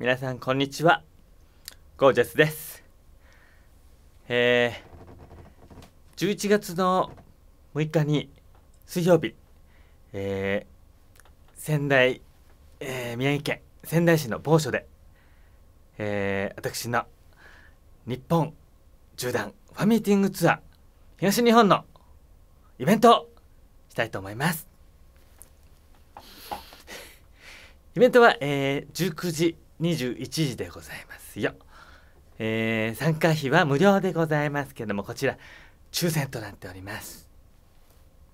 皆さんこんにちはゴージャスですえー、11月の6日に水曜日えー、仙台、えー、宮城県仙台市の某所で、えー、私の日本縦断ファミーティングツアー東日本のイベントをしたいと思いますイベントは、えー、19時21時でございますよ、えー、参加費は無料でございますけどもこちら抽選となっております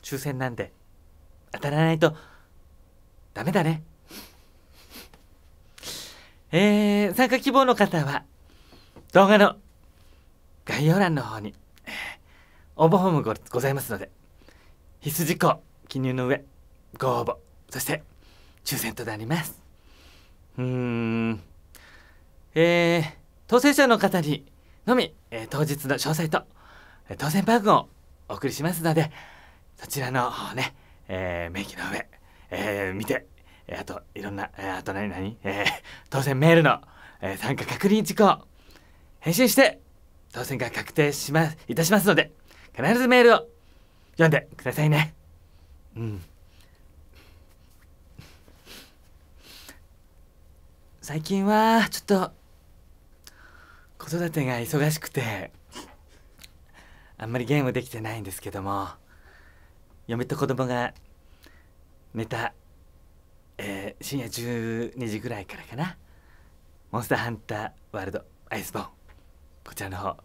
抽選なんで当たらないとダメだねえー、参加希望の方は動画の概要欄の方に、えー、応募フォームごございますので必須事項記入の上ご応募そして抽選となりますうんえー、当選者の方にのみ、えー、当日の詳細と、えー、当選パークをお送りしますので、そちらのね、えー、名義の上、えー、見て、えー、あと、いろんな、えー、あと何えー、当選メールの、えー、参加確認事項、返信して、当選が確定します、いたしますので、必ずメールを読んでくださいね。うん。最近は、ちょっと、子育てが忙しくてあんまりゲームできてないんですけども嫁と子供が寝た、えー、深夜12時ぐらいからかな「モンスターハンターワールドアイスボーン」こちらの方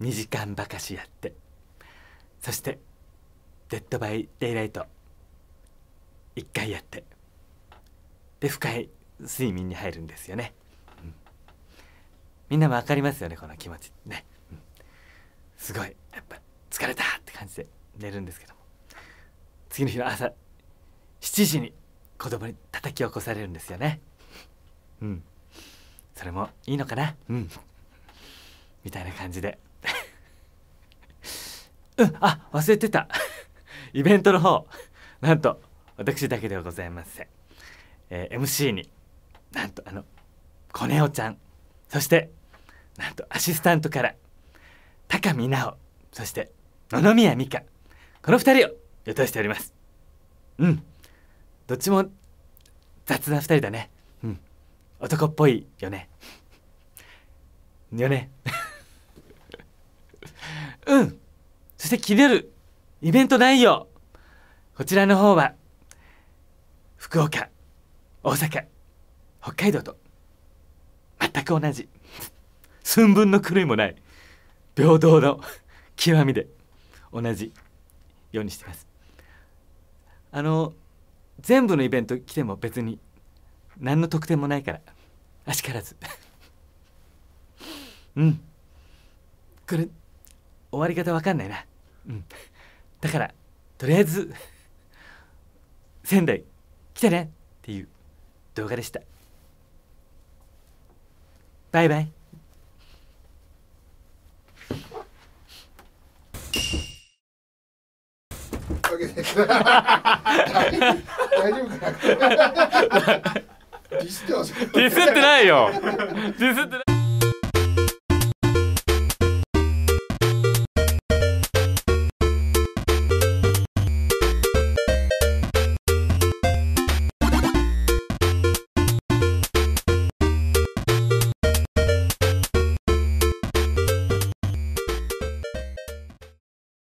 2時間ばかしやってそして「デッド・バイ・デイライト」1回やってで深い睡眠に入るんですよね。みんな分かりますよねこの気持ちね、うん、すごいやっぱ疲れたって感じで寝るんですけども次の日の朝7時に子供に叩き起こされるんですよねうんそれもいいのかなうんみたいな感じで うんあ忘れてた イベントの方なんと私だけではございません、えー、MC になんとあのコネオちゃんそしてなんとアシスタントから高見直そして野々宮美香この2人を予定しておりますうんどっちも雑な2人だねうん男っぽいよねよね うんそして切れるイベント内容こちらの方は福岡大阪北海道と全く同じ寸分の狂いもない平等の極みで同じようにしてますあの全部のイベント来ても別に何の得点もないからあしからず うんこれ終わり方わかんないなうんだからとりあえず 仙台来てねっていう動画でした。バイバイ。ディスってないよディスってない